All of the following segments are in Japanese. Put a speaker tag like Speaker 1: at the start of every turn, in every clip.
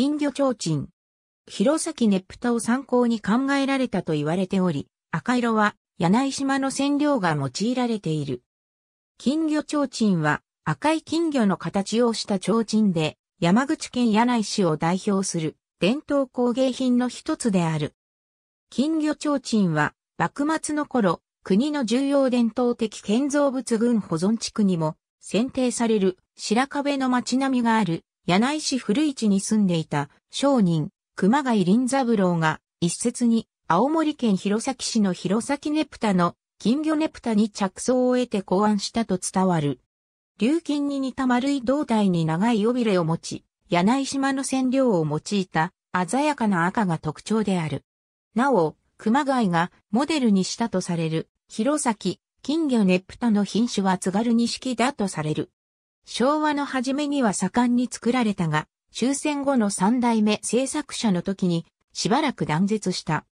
Speaker 1: 金魚提灯。
Speaker 2: 弘前ねぷたを参考に考えられたと言われており、赤色は柳井島の染料が用いられている。金魚提灯は赤い金魚の形をした提灯で、山口県柳井市を代表する伝統工芸品の一つである。金魚提灯は幕末の頃、国の重要伝統的建造物群保存地区にも選定される白壁の街並みがある柳井市古市に住んでいた商人、熊谷林三郎が一説に青森県弘前市の弘前ネプタの金魚ネプタに着想を得て考案したと伝わる。流金に似た丸い胴体に長い尾びれを持ち、柳井島の染料を用いた鮮やかな赤が特徴である。なお、熊谷がモデルにしたとされる弘前金魚ネプタの品種は津軽錦だとされる。昭和の初めには盛んに作られたが、終戦後の三代目制作者の時にしばらく断絶した。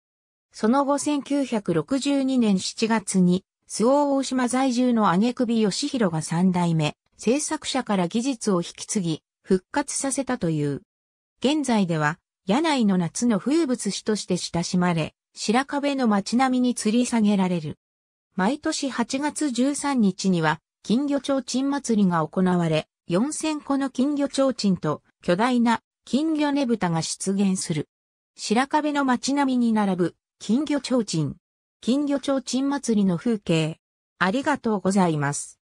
Speaker 2: その後1962年7月に、周防大島在住の挙首義弘が三代目、制作者から技術を引き継ぎ、復活させたという。現在では、屋内の夏の風物詩として親しまれ、白壁の街並みに吊り下げられる。毎年8月13日には、金魚提灯祭りが行われ、4000個の金魚提灯と巨大な金魚ねぶたが出現する。白壁の街並みに並ぶ金魚提灯。金魚提灯祭りの
Speaker 1: 風景。ありがとうございます。